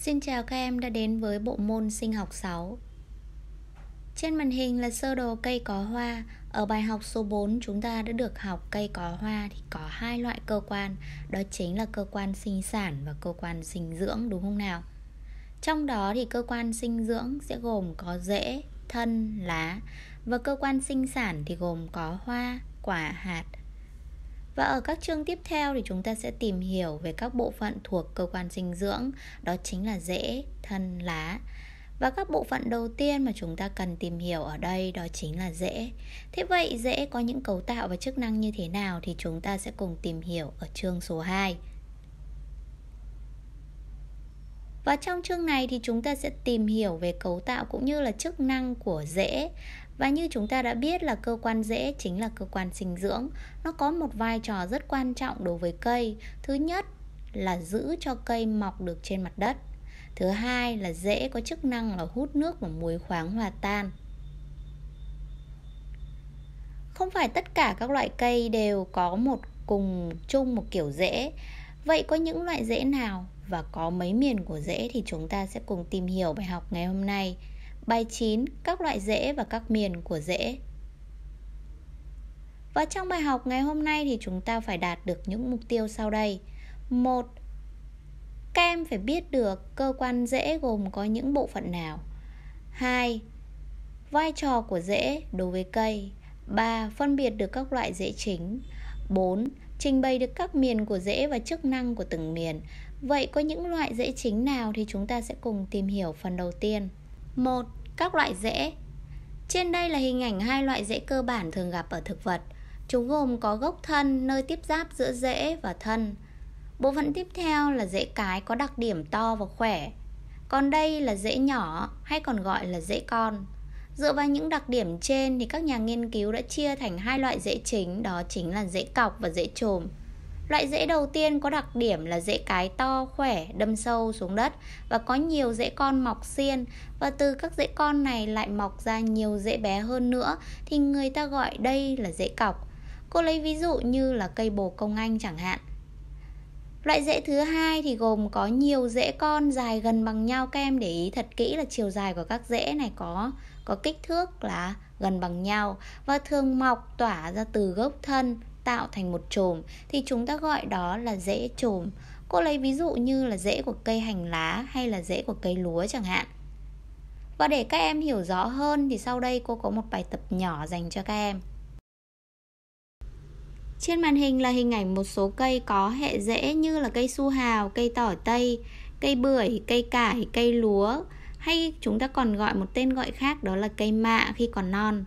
Xin chào các em đã đến với bộ môn sinh học 6 Trên màn hình là sơ đồ cây có hoa Ở bài học số 4 chúng ta đã được học cây có hoa thì có hai loại cơ quan Đó chính là cơ quan sinh sản và cơ quan sinh dưỡng đúng không nào? Trong đó thì cơ quan sinh dưỡng sẽ gồm có rễ, thân, lá Và cơ quan sinh sản thì gồm có hoa, quả, hạt và ở các chương tiếp theo thì chúng ta sẽ tìm hiểu về các bộ phận thuộc cơ quan dinh dưỡng, đó chính là rễ, thân, lá. Và các bộ phận đầu tiên mà chúng ta cần tìm hiểu ở đây đó chính là rễ. Thế vậy rễ có những cấu tạo và chức năng như thế nào thì chúng ta sẽ cùng tìm hiểu ở chương số 2. Và trong chương này thì chúng ta sẽ tìm hiểu về cấu tạo cũng như là chức năng của rễ và như chúng ta đã biết là cơ quan rễ chính là cơ quan sinh dưỡng. Nó có một vai trò rất quan trọng đối với cây. Thứ nhất là giữ cho cây mọc được trên mặt đất. Thứ hai là rễ có chức năng là hút nước và muối khoáng hòa tan. Không phải tất cả các loại cây đều có một cùng chung một kiểu rễ. Vậy có những loại rễ nào và có mấy miền của rễ thì chúng ta sẽ cùng tìm hiểu bài học ngày hôm nay. Bài 9. Các loại rễ và các miền của rễ Và trong bài học ngày hôm nay thì chúng ta phải đạt được những mục tiêu sau đây. một Các em phải biết được cơ quan rễ gồm có những bộ phận nào. 2. Vai trò của rễ đối với cây. 3. Phân biệt được các loại rễ chính. 4. Trình bày được các miền của rễ và chức năng của từng miền. Vậy có những loại rễ chính nào thì chúng ta sẽ cùng tìm hiểu phần đầu tiên. 1. Các loại rễ Trên đây là hình ảnh hai loại rễ cơ bản thường gặp ở thực vật Chúng gồm có gốc thân, nơi tiếp giáp giữa rễ và thân Bộ phận tiếp theo là rễ cái có đặc điểm to và khỏe Còn đây là rễ nhỏ hay còn gọi là rễ con Dựa vào những đặc điểm trên thì các nhà nghiên cứu đã chia thành hai loại rễ chính đó chính là rễ cọc và rễ chồm Loại rễ đầu tiên có đặc điểm là rễ cái to, khỏe, đâm sâu xuống đất và có nhiều rễ con mọc xiên và từ các rễ con này lại mọc ra nhiều rễ bé hơn nữa thì người ta gọi đây là rễ cọc. Cô lấy ví dụ như là cây bồ công anh chẳng hạn. Loại rễ thứ hai thì gồm có nhiều rễ con dài gần bằng nhau các em để ý thật kỹ là chiều dài của các rễ này có có kích thước là gần bằng nhau và thường mọc tỏa ra từ gốc thân tạo thành một chòm thì chúng ta gọi đó là rễ chòm. Cô lấy ví dụ như là rễ của cây hành lá hay là rễ của cây lúa chẳng hạn. Và để các em hiểu rõ hơn thì sau đây cô có một bài tập nhỏ dành cho các em. Trên màn hình là hình ảnh một số cây có hệ rễ như là cây su hào, cây tỏi tây, cây bưởi, cây cải, cây lúa hay chúng ta còn gọi một tên gọi khác đó là cây mạ khi còn non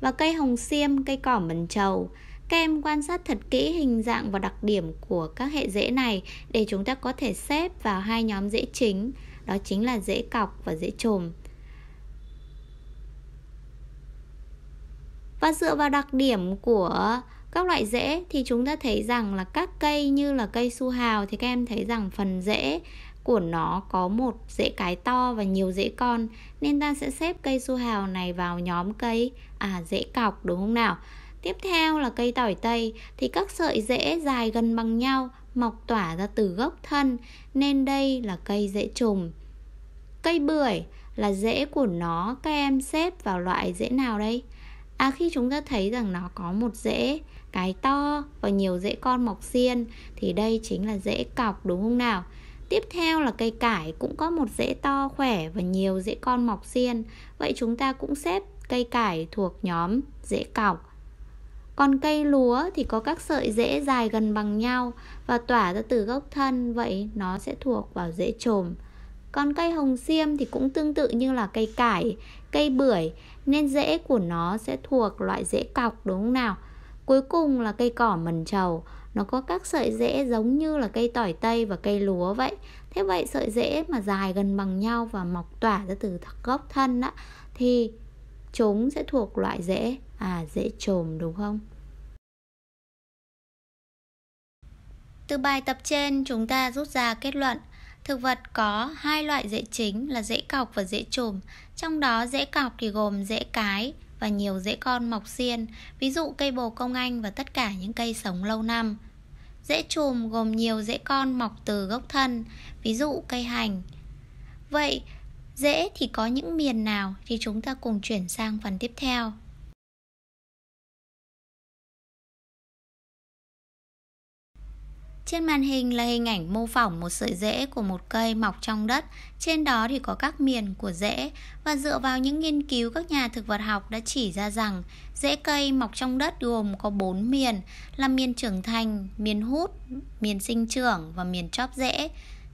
và cây hồng xiêm, cây cỏ mần trầu các em quan sát thật kỹ hình dạng và đặc điểm của các hệ rễ này để chúng ta có thể xếp vào hai nhóm rễ chính, đó chính là rễ cọc và rễ trồm. Và dựa vào đặc điểm của các loại rễ thì chúng ta thấy rằng là các cây như là cây su hào thì các em thấy rằng phần rễ của nó có một rễ cái to và nhiều rễ con nên ta sẽ xếp cây su hào này vào nhóm cây à rễ cọc đúng không nào? Tiếp theo là cây tỏi tây thì các sợi rễ dài gần bằng nhau mọc tỏa ra từ gốc thân nên đây là cây rễ trùng. Cây bưởi là rễ của nó các em xếp vào loại rễ nào đây? À khi chúng ta thấy rằng nó có một rễ cái to và nhiều rễ con mọc xiên thì đây chính là rễ cọc đúng không nào? Tiếp theo là cây cải cũng có một rễ to khỏe và nhiều rễ con mọc xiên. Vậy chúng ta cũng xếp cây cải thuộc nhóm rễ cọc. Còn cây lúa thì có các sợi rễ dài gần bằng nhau và tỏa ra từ gốc thân, vậy nó sẽ thuộc vào rễ trồm. Còn cây hồng xiêm thì cũng tương tự như là cây cải, cây bưởi nên rễ của nó sẽ thuộc loại rễ cọc đúng không nào? Cuối cùng là cây cỏ mần trầu, nó có các sợi rễ giống như là cây tỏi tây và cây lúa vậy. Thế vậy sợi rễ mà dài gần bằng nhau và mọc tỏa ra từ gốc thân á thì chúng sẽ thuộc loại rễ à dễ trồm đúng không? Từ bài tập trên chúng ta rút ra kết luận Thực vật có hai loại rễ chính là rễ cọc và rễ trùm Trong đó rễ cọc thì gồm rễ cái và nhiều rễ con mọc xiên Ví dụ cây bồ công anh và tất cả những cây sống lâu năm Rễ trùm gồm nhiều rễ con mọc từ gốc thân Ví dụ cây hành Vậy rễ thì có những miền nào thì chúng ta cùng chuyển sang phần tiếp theo Trên màn hình là hình ảnh mô phỏng một sợi rễ của một cây mọc trong đất, trên đó thì có các miền của rễ và dựa vào những nghiên cứu các nhà thực vật học đã chỉ ra rằng rễ cây mọc trong đất gồm có 4 miền là miền trưởng thành, miền hút, miền sinh trưởng và miền chóp rễ.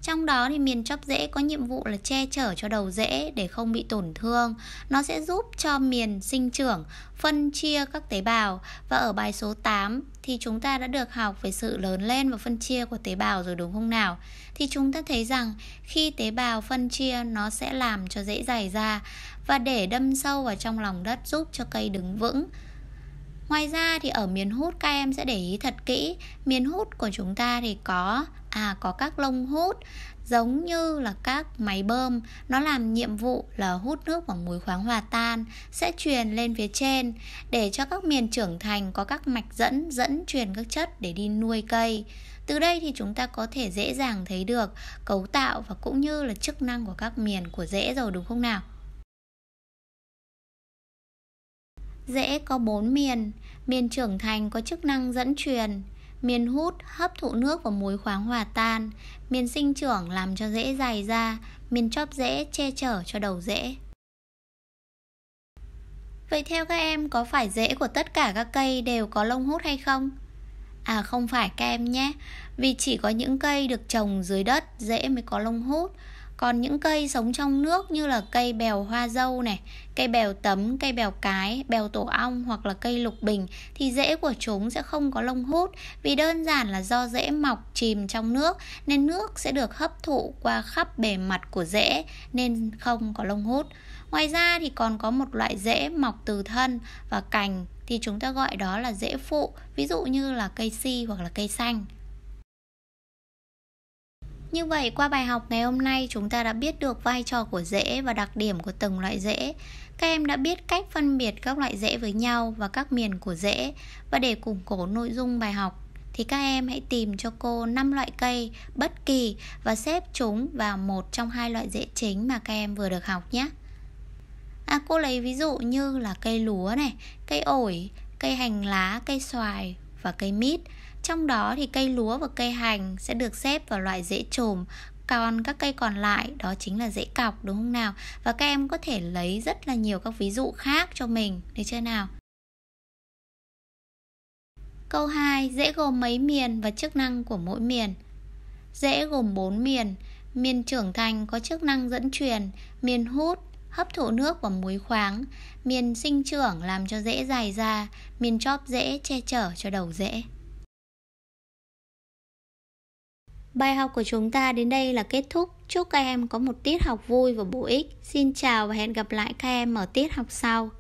Trong đó thì miền chóp rễ có nhiệm vụ là che chở cho đầu rễ để không bị tổn thương. Nó sẽ giúp cho miền sinh trưởng, phân chia các tế bào và ở bài số 8 thì chúng ta đã được học về sự lớn lên và phân chia của tế bào rồi đúng không nào? Thì chúng ta thấy rằng khi tế bào phân chia nó sẽ làm cho rễ dày ra và để đâm sâu vào trong lòng đất giúp cho cây đứng vững Ngoài ra thì ở miền hút các em sẽ để ý thật kỹ miền hút của chúng ta thì có à có các lông hút giống như là các máy bơm nó làm nhiệm vụ là hút nước và muối khoáng hòa tan sẽ truyền lên phía trên để cho các miền trưởng thành có các mạch dẫn dẫn truyền các chất để đi nuôi cây từ đây thì chúng ta có thể dễ dàng thấy được cấu tạo và cũng như là chức năng của các miền của rễ rồi đúng không nào Rễ có 4 miền, miền trưởng thành có chức năng dẫn truyền, miền hút hấp thụ nước và muối khoáng hòa tan, miền sinh trưởng làm cho rễ dài ra, miền chóp rễ che chở cho đầu rễ. Vậy theo các em có phải rễ của tất cả các cây đều có lông hút hay không? À không phải các em nhé, vì chỉ có những cây được trồng dưới đất rễ mới có lông hút, còn những cây sống trong nước như là cây bèo hoa dâu này cây bèo tấm cây bèo cái bèo tổ ong hoặc là cây lục bình thì rễ của chúng sẽ không có lông hút vì đơn giản là do rễ mọc chìm trong nước nên nước sẽ được hấp thụ qua khắp bề mặt của rễ nên không có lông hút ngoài ra thì còn có một loại rễ mọc từ thân và cành thì chúng ta gọi đó là rễ phụ ví dụ như là cây si hoặc là cây xanh như vậy qua bài học ngày hôm nay chúng ta đã biết được vai trò của rễ và đặc điểm của từng loại rễ. Các em đã biết cách phân biệt các loại rễ với nhau và các miền của rễ. Và để củng cố nội dung bài học thì các em hãy tìm cho cô 5 loại cây bất kỳ và xếp chúng vào một trong hai loại rễ chính mà các em vừa được học nhé. À, cô lấy ví dụ như là cây lúa này, cây ổi, cây hành lá, cây xoài và cây mít trong đó thì cây lúa và cây hành sẽ được xếp vào loại dễ trồm, còn các cây còn lại đó chính là dễ cọc đúng không nào? Và các em có thể lấy rất là nhiều các ví dụ khác cho mình, được chưa nào? Câu 2, dễ gồm mấy miền và chức năng của mỗi miền? Dễ gồm 4 miền, miền trưởng thành có chức năng dẫn truyền, miền hút hấp thụ nước và muối khoáng, miền sinh trưởng làm cho dễ dài ra, miền chóp dễ che chở cho đầu dễ. Bài học của chúng ta đến đây là kết thúc. Chúc các em có một tiết học vui và bổ ích. Xin chào và hẹn gặp lại các em ở tiết học sau.